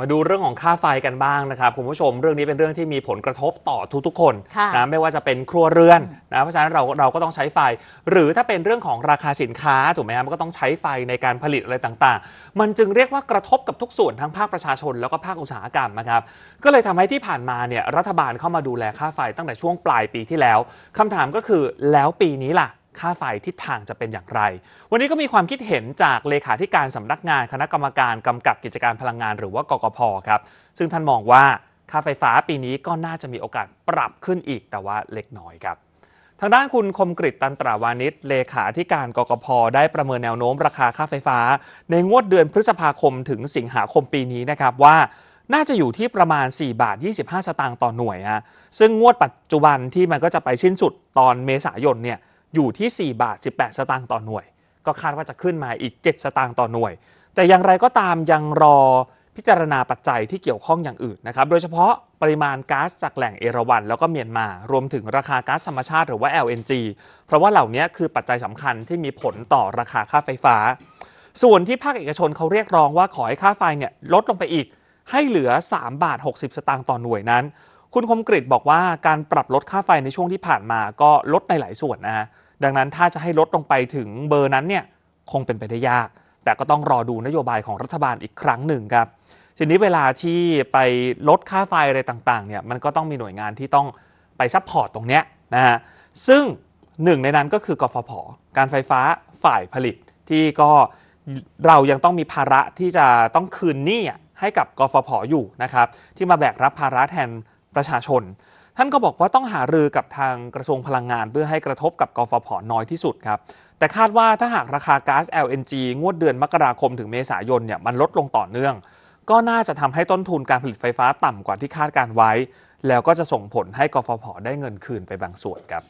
มาดูเรื่องของค่าไฟกันบ้างนะครับคุณผู้ชมเรื่องนี้เป็นเรื่องที่มีผลกระทบต่อทุกๆคนนะไม่ว่าจะเป็นครัวเรือนนะเพราะฉะนั้นเราเราก็ต้องใช้ไฟ หรือถ้าเป็นเรื่องของราคาสินค้า ถูกไหมคมันก็ต้องใช้ไฟในการผลิตอะไรต่างๆ มันจึงเรียกว่ากระทบกับทุกส่วนทั้งภาคประชาชนแล้วก็ภาคอุตสาหกรรมนะครับ ก็เลยทำให้ที่ผ่านมาเนี่ยรัฐบาลเข้ามาดูแลค่าไฟตั้งแต่ช่วงปลายปีที่แล้ว คำถามก็คือแล้วปีนี้ล่ะค่าไฟทิศทางจะเป็นอย่างไร วันนี้ก็มีความคิดเห็นจากเลขาธิการสำนักงานคณะกรรมการกำกับกิจการพลังงานหรือว่ากกพครับ ซึ่งท่านมองว่าค่าไฟฟ้าปีนี้ก็น่าจะมีโอกาสปรับขึ้นอีกแต่ว่าเล็กน้อยครับ ทางด้านคุณคมกริตตันตราวานิชเลขาธิการกกพได้ประเมินแนวโน้มราคาค่าไฟฟ้า ในงวดเดือนพฤษภาคมถึงสิงหาคมปีนี้นะครับว่า น่าจะอยู่ที่ประมาณ4บาท25 สตางค์ต่อหน่วยฮะซึ่งงวดปัจจุบันที่มันก็จะไปสิ้นสุดตอนเมษายนเนี่ยอยู่ที่ 4 บาท 18 สตางค์ต่อหน่วย ก็คาดว่าจะขึ้นมาอีก 7 สตางค์ต่อหน่วย แต่อย่างไรก็ตามยังรอพิจารณาปัจจัยที่เกี่ยวข้องอย่างอื่นนะครับ โดยเฉพาะปริมาณก๊าซจากแหล่งเอราวันแล้วก็เมียนมา รวมถึงราคาก๊าซธรรมชาติหรือว่า LNG เพราะว่าเหล่านี้คือปัจจัยสำคัญที่มีผลต่อราคาค่าไฟฟ้า ส่วนที่ภาคเอกชนเขาเรียกร้องว่าขอให้ค่าไฟเนี่ยลดลงไปอีกให้เหลือ3บาท60 สตางค์ต่อหน่วยนั้น คุณคมกริตบอกว่าการปรับลดค่าไฟในช่วงที่ผ่านมาก็ลดในหลายส่วนนะฮะดังนั้นถ้าจะให้ลดลงไปถึงเบอร์นั้นเนี่ยคงเป็นไปได้ยาก แต่ก็ต้องรอดูนโยบายของรัฐบาลอีกครั้งหนึ่งครับทีนี้เวลาที่ไปลดค่าไฟอะไรต่างๆเนี่ยมันก็ต้องมีหน่วยงานที่ต้องไปซัพพอร์ตตรงเนี้ยนะฮะซึ่งหนึ่งในนั้นก็คือกฟผการไฟฟ้าฝ่ายผลิต ที่ก็เรายังต้องมีภาระที่จะต้องคืนหนี้ให้กับกฟผอยู่นะครับที่มาแบกรับภาระแทนประชาชน ท่านก็บอกว่าต้องหารือกับทางกระทรวงพลังงานเพื่อให้กระทบกับกฟผน้อยที่สุดครับ แต่คาดว่าถ้าหากราคาก๊าซ LNG งวดเดือนมกราคมถึงเมษายนเนี่ยมันลดลงต่อเนื่อง ก็น่าจะทำให้ต้นทุนการผลิตไฟฟ้าต่ำกว่าที่คาดการไว้ แล้วก็จะส่งผลให้กฟผได้เงินคืนไปบางส่วนครับ